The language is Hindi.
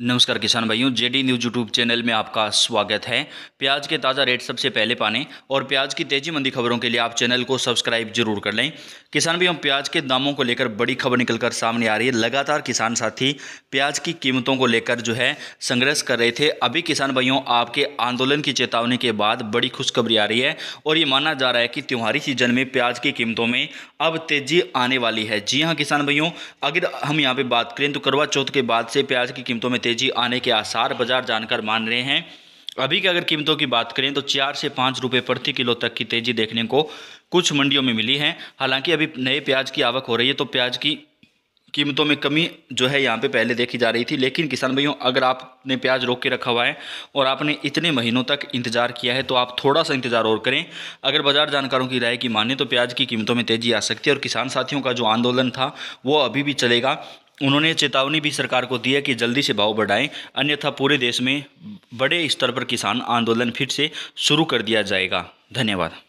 नमस्कार किसान भाइयों जेडी न्यूज़ यूट्यूब चैनल में आपका स्वागत है प्याज के ताज़ा रेट सबसे पहले पाने और प्याज की तेजी मंदी खबरों के लिए आप चैनल को सब्सक्राइब जरूर कर लें किसान भाइयों प्याज के दामों को लेकर बड़ी खबर निकलकर सामने आ रही है लगातार किसान साथी प्याज की कीमतों को लेकर जो है संघर्ष कर रहे थे अभी किसान भाइयों आपके आंदोलन की चेतावनी के बाद बड़ी खुशखबरी आ रही है और ये माना जा रहा है कि त्यौहारी सीजन में प्याज की कीमतों में अब तेजी आने वाली है जी हाँ किसान भाइयों अगर हम यहाँ पर बात करें तो करवा चौथ के बाद से प्याज की कीमतों में तेज़ी आने के आसार बाजार जानकर मान रहे हैं अभी की अगर कीमतों की बात करें तो चार से पाँच रुपये प्रति किलो तक की तेज़ी देखने को कुछ मंडियों में मिली है हालांकि अभी नए प्याज की आवक हो रही है तो प्याज की कीमतों में कमी जो है यहाँ पे पहले देखी जा रही थी लेकिन किसान भाइयों अगर आपने प्याज रोक के रखा हुआ है और आपने इतने महीनों तक इंतजार किया है तो आप थोड़ा सा इंतजार और करें अगर बाजार जानकारों की राय की माने तो प्याज की कीमतों में तेजी आ सकती है और किसान साथियों का जो आंदोलन था वो अभी भी चलेगा उन्होंने चेतावनी भी सरकार को दी है कि जल्दी से भाव बढ़ाएं अन्यथा पूरे देश में बड़े स्तर पर किसान आंदोलन फिर से शुरू कर दिया जाएगा धन्यवाद